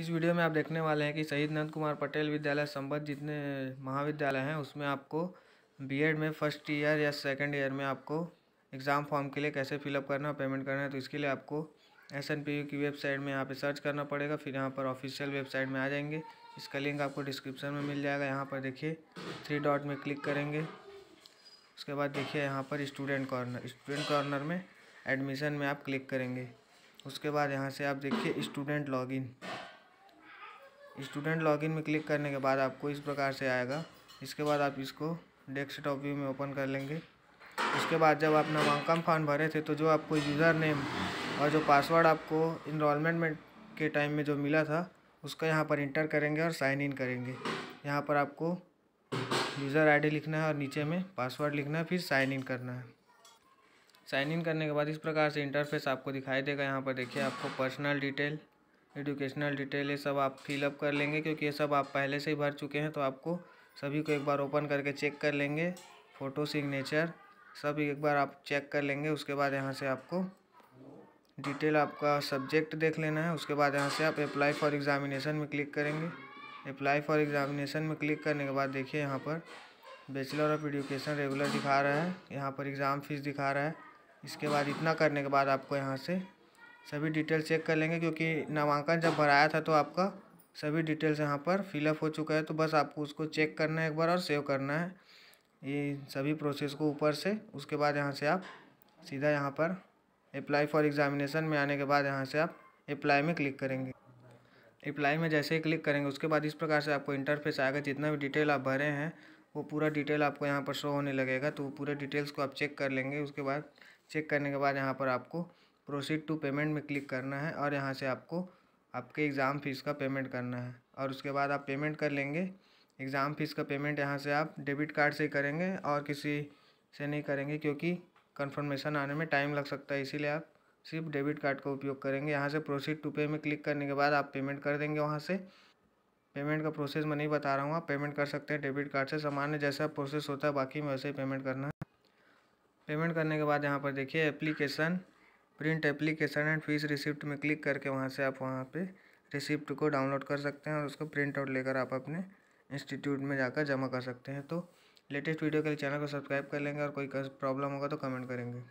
इस वीडियो में आप देखने वाले हैं कि शहीद नंद कुमार पटेल विद्यालय संबद्ध जितने महाविद्यालय हैं उसमें आपको बीएड में फ़र्स्ट ईयर या सेकंड ईयर में आपको एग्ज़ाम फॉर्म के लिए कैसे फिलअप करना है पेमेंट करना है तो इसके लिए आपको एस एन पी यू की वेबसाइट में यहाँ पे सर्च करना पड़ेगा फिर यहाँ पर ऑफिशियल वेबसाइट में आ जाएंगे इसका लिंक आपको डिस्क्रिप्शन में मिल जाएगा यहाँ पर देखिए थ्री डॉट में क्लिक करेंगे उसके बाद देखिए यहाँ पर स्टूडेंट कॉर्नर स्टूडेंट कॉर्नर में एडमिशन में आप क्लिक करेंगे उसके बाद यहाँ से आप देखिए स्टूडेंट लॉगिन स्टूडेंट लॉगिन में क्लिक करने के बाद आपको इस प्रकार से आएगा इसके बाद आप इसको डेस्कटॉप व्यू में ओपन कर लेंगे इसके बाद जब आप नामांकन फॉर्म भरे थे तो जो आपको यूज़र नेम और जो पासवर्ड आपको इनरोलमेंट में के टाइम में जो मिला था उसका यहाँ पर इंटर करेंगे और साइन इन करेंगे यहाँ पर आपको यूज़र आईडी लिखना है और नीचे में पासवर्ड लिखना है फिर साइन इन करना है साइन इन करने के बाद इस प्रकार से इंटरफेस आपको दिखाई देगा यहाँ पर देखिए आपको पर्सनल डिटेल एडुकेशनल डिटेल ये सब आप फिलअप कर लेंगे क्योंकि ये सब आप पहले से ही भर चुके हैं तो आपको सभी को एक बार ओपन करके चेक कर लेंगे फ़ोटो सिग्नेचर सब एक बार आप चेक कर लेंगे उसके बाद यहाँ से आपको डिटेल आपका सब्जेक्ट देख लेना है उसके बाद यहाँ से आप अप्लाई फॉर एग्ज़ामिनेशन में क्लिक करेंगे अप्लाई फॉर एग्ज़ामिनेशन में क्लिक करने के बाद देखिए यहाँ पर बैचलर ऑफ एडुकेशन रेगुलर दिखा रहा है यहाँ पर एग्ज़ाम फ़ीस दिखा रहा है इसके बाद इतना करने के बाद आपको यहाँ से सभी डिटेल चेक कर लेंगे क्योंकि नामांकन जब भराया था तो आपका सभी डिटेल्स यहाँ पर फिलअप हो चुका है तो बस आपको उसको चेक करना है एक बार और सेव करना है ये सभी प्रोसेस को ऊपर से उसके बाद यहाँ से आप सीधा यहाँ पर अप्लाई फॉर एग्ज़ामिनेशन में आने के बाद यहाँ से आप अप्लाई में क्लिक करेंगे अप्लाई में जैसे ही क्लिक करेंगे उसके बाद इस प्रकार से आपको इंटरफेस आएगा जितना भी डिटेल आप भरे हैं वो पूरा डिटेल आपको यहाँ पर शो होने लगेगा तो पूरे डिटेल्स को आप चेक कर लेंगे उसके बाद चेक करने के बाद यहाँ पर आपको प्रोसीड टू पेमेंट में क्लिक करना है और यहाँ से आपको आपके एग्ज़ाम फ़ीस का पेमेंट करना है और उसके बाद आप पेमेंट कर लेंगे एग्ज़ाम फ़ीस का पेमेंट यहाँ से आप डेबिट कार्ड से ही करेंगे और किसी से नहीं करेंगे क्योंकि कन्फर्मेशन आने में टाइम लग सकता है इसीलिए आप सिर्फ डेबिट कार्ड का उपयोग करेंगे यहाँ से प्रोसीड टू पे में क्लिक करने के बाद आप पेमेंट कर देंगे वहाँ से पेमेंट का प्रोसेस मैं नहीं बता रहा हूँ आप पेमेंट कर सकते हैं डेबिट कार्ड से सामान्य जैसा प्रोसेस होता है बाकी में वैसे ही पेमेंट करना है पेमेंट करने के बाद यहाँ पर देखिए application print application and fees receipt में क्लिक करके वहाँ से आप वहाँ पे रिसिप्ट को डाउनलोड कर सकते हैं और उसको प्रिंट आउट लेकर आप अपने इंस्टीट्यूट में जाकर जमा कर सकते हैं तो लेटेस्ट वीडियो के लिए चैनल को सब्सक्राइब कर लेंगे और कोई प्रॉब्लम होगा तो कमेंट करेंगे